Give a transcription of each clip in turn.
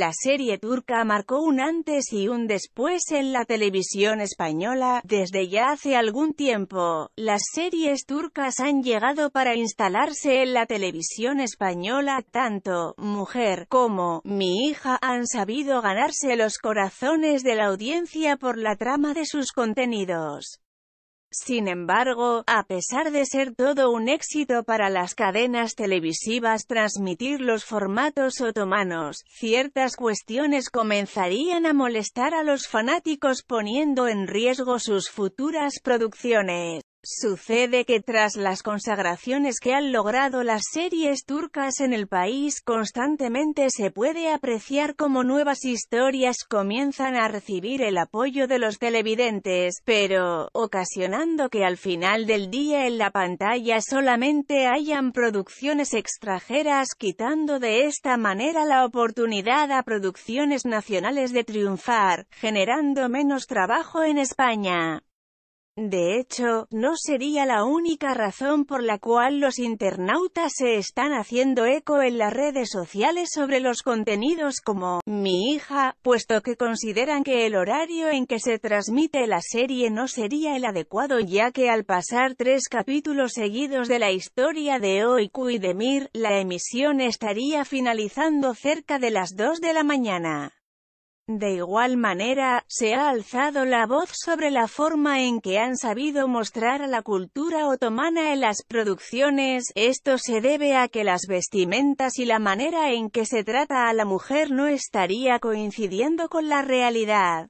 La serie turca marcó un antes y un después en la televisión española. Desde ya hace algún tiempo, las series turcas han llegado para instalarse en la televisión española. Tanto Mujer como Mi hija han sabido ganarse los corazones de la audiencia por la trama de sus contenidos. Sin embargo, a pesar de ser todo un éxito para las cadenas televisivas transmitir los formatos otomanos, ciertas cuestiones comenzarían a molestar a los fanáticos poniendo en riesgo sus futuras producciones. Sucede que tras las consagraciones que han logrado las series turcas en el país, constantemente se puede apreciar cómo nuevas historias comienzan a recibir el apoyo de los televidentes, pero, ocasionando que al final del día en la pantalla solamente hayan producciones extranjeras quitando de esta manera la oportunidad a producciones nacionales de triunfar, generando menos trabajo en España. De hecho, no sería la única razón por la cual los internautas se están haciendo eco en las redes sociales sobre los contenidos como «Mi hija», puesto que consideran que el horario en que se transmite la serie no sería el adecuado ya que al pasar tres capítulos seguidos de la historia de Oiku y Demir, la emisión estaría finalizando cerca de las 2 de la mañana. De igual manera, se ha alzado la voz sobre la forma en que han sabido mostrar a la cultura otomana en las producciones, esto se debe a que las vestimentas y la manera en que se trata a la mujer no estaría coincidiendo con la realidad.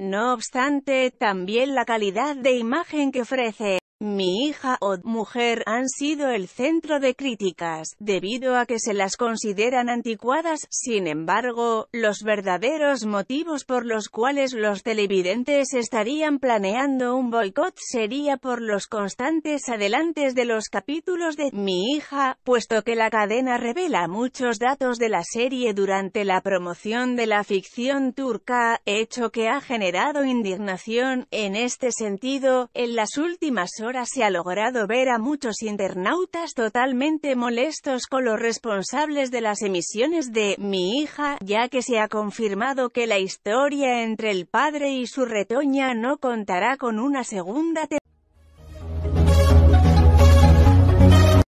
No obstante, también la calidad de imagen que ofrece. Mi hija o mujer han sido el centro de críticas, debido a que se las consideran anticuadas, sin embargo, los verdaderos motivos por los cuales los televidentes estarían planeando un boicot sería por los constantes adelantes de los capítulos de Mi hija, puesto que la cadena revela muchos datos de la serie durante la promoción de la ficción turca, hecho que ha generado indignación, en este sentido, en las últimas horas se ha logrado ver a muchos internautas totalmente molestos con los responsables de las emisiones de Mi hija, ya que se ha confirmado que la historia entre el padre y su retoña no contará con una segunda temporada.